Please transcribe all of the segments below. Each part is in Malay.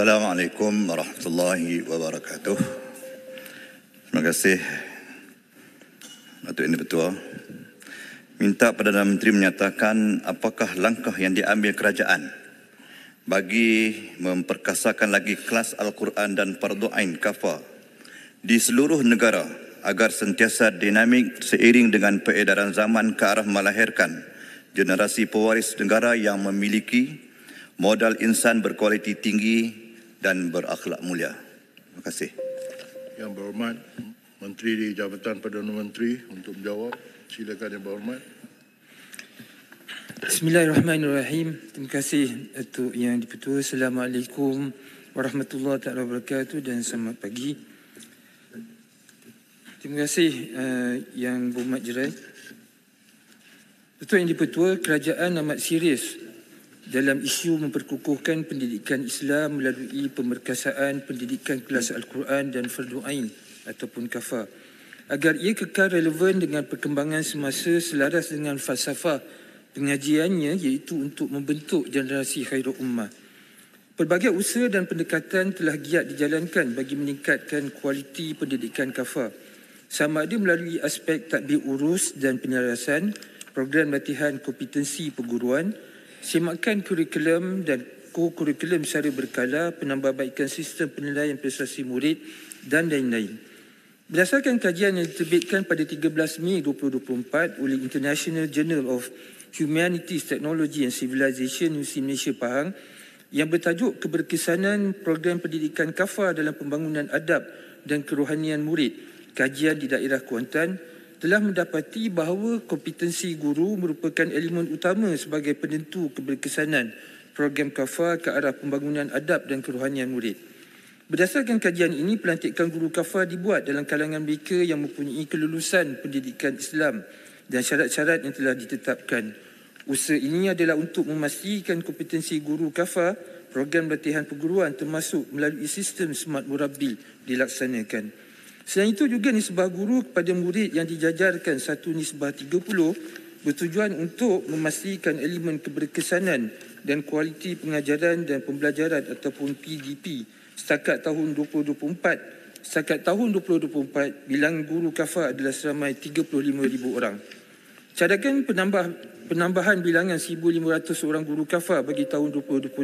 Assalamualaikum warahmatullahi wabarakatuh. Terima kasih Datuk Ini Petua. Minta Perdana Menteri menyatakan apakah langkah yang diambil kerajaan bagi memperkasakan lagi kelas Al-Quran dan Pardu'ain Kafa di seluruh negara agar sentiasa dinamik seiring dengan peredaran zaman ke arah melahirkan generasi pewaris negara yang memiliki modal insan berkualiti tinggi dan berakhlak mulia. Terima kasih. Yang berhormat, Menteri di Jabatan Perdana Menteri untuk menjawab. Silakan yang berhormat. Bismillahirrahmanirrahim. Terima kasih Datuk Yang Dipertua. Assalamualaikum warahmatullahi wabarakatuh dan selamat pagi. Terima kasih uh, Yang Berhormat Jerai. Datuk Yang Dipertua, kerajaan amat serius dalam isu memperkukuhkan pendidikan Islam melalui pemerkasaan pendidikan kelas Al-Quran dan Fardu Ain ataupun KAFA agar ia kekal relevan dengan perkembangan semasa selaras dengan falsafah pengajiannya iaitu untuk membentuk generasi khairul ummah. Pelbagai usaha dan pendekatan telah giat dijalankan bagi meningkatkan kualiti pendidikan KAFA sama ada melalui aspek tadbir urus dan penyelarasan, program latihan kompetensi perguruan, Simakkan kurikulum dan kurikulum secara berkala, penambahbaikan sistem penilaian prestasi murid dan lain-lain. Berdasarkan kajian yang diterbitkan pada 13 Mei 2024 oleh International Journal of Humanities, Technology and Civilization Universiti Malaysia Pahang yang bertajuk keberkesanan program pendidikan kafar dalam pembangunan adab dan kerohanian murid kajian di daerah Kuantan telah mendapati bahawa kompetensi guru merupakan elemen utama sebagai penentu keberkesanan program KAFA ke arah pembangunan adab dan kerohanian murid. Berdasarkan kajian ini, pelantikan guru KAFA dibuat dalam kalangan mereka yang mempunyai kelulusan pendidikan Islam dan syarat-syarat yang telah ditetapkan. Usaha ini adalah untuk memastikan kompetensi guru KAFA program latihan perguruan termasuk melalui sistem smart murabi dilaksanakan. Selain itu juga nisbah guru kepada murid yang dijajarkan satu nisbah 30 bertujuan untuk memastikan elemen keberkesanan dan kualiti pengajaran dan pembelajaran ataupun PDP setakat tahun 2024 setakat tahun 2024 bilang guru kafah adalah seramai 35000 orang. Cadangan penambah, penambahan bilangan 1,500 orang guru kafar bagi tahun 2025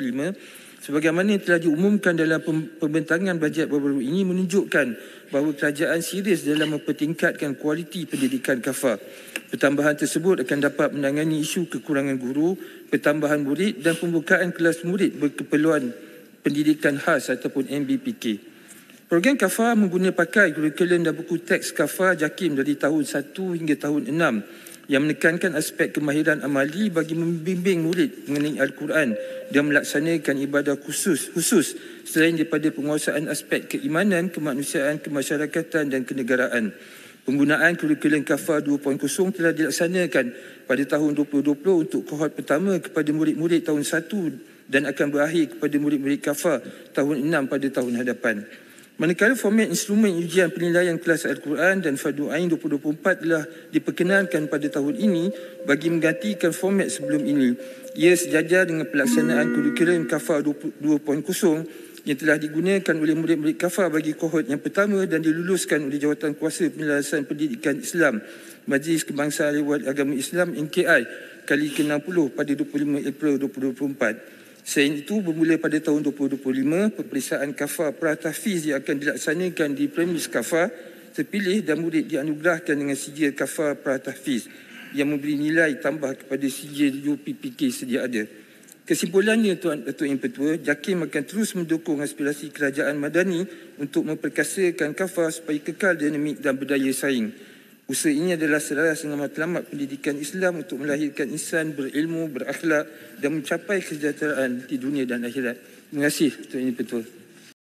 sebagaimana yang telah diumumkan dalam pembentangan bajet baru-baru ini menunjukkan bahawa kerajaan serius dalam mempertingkatkan kualiti pendidikan kafar. Pertambahan tersebut akan dapat menangani isu kekurangan guru, pertambahan murid dan pembukaan kelas murid berkeperluan pendidikan khas ataupun MBPK. Program kafar menggunakan pakai kurikulum dan buku teks kafar jakim dari tahun 1 hingga tahun yang menekankan aspek kemahiran amali bagi membimbing murid mengenai Al-Quran dan melaksanakan ibadah khusus khusus selain daripada penguasaan aspek keimanan, kemanusiaan, kemasyarakatan dan kenegaraan. Penggunaan kurikulum kafar 2.0 telah dilaksanakan pada tahun 2020 untuk kohort pertama kepada murid-murid tahun 1 dan akan berakhir kepada murid-murid kafar tahun 6 pada tahun hadapan. Manakala format instrumen ujian penilaian kelas Al-Quran dan Fadu Ain 2024 telah diperkenankan pada tahun ini bagi menggantikan format sebelum ini. Ia sejajar dengan pelaksanaan kurikulum KAFA 2.0 yang telah digunakan oleh murid-murid KAFA bagi kohort yang pertama dan diluluskan oleh Jawatan Kuasa Penyelesaian Pendidikan Islam Majlis Kebangsaan Lewat Agama Islam (NKI) kali ke-60 pada 25 April 2024. Selain itu, bermula pada tahun 2025, peperiksaan kafar pratafiz yang akan dilaksanakan di premis kafar terpilih dan murid dianugerahkan dengan sijil kafar pratafiz yang memberi nilai tambah kepada sijil UPPK sedia ada. Kesimpulannya Tuan Datuk Yang Pertua, JAKIM akan terus mendukung aspirasi kerajaan madani untuk memperkasakan kafar supaya kekal dinamik dan berdaya saing. Usaha ini adalah selaras dengan matlamat pendidikan Islam untuk melahirkan insan berilmu, berakhlak dan mencapai kesejahteraan di dunia dan akhirat. Terima kasih Tuan ibu Petua.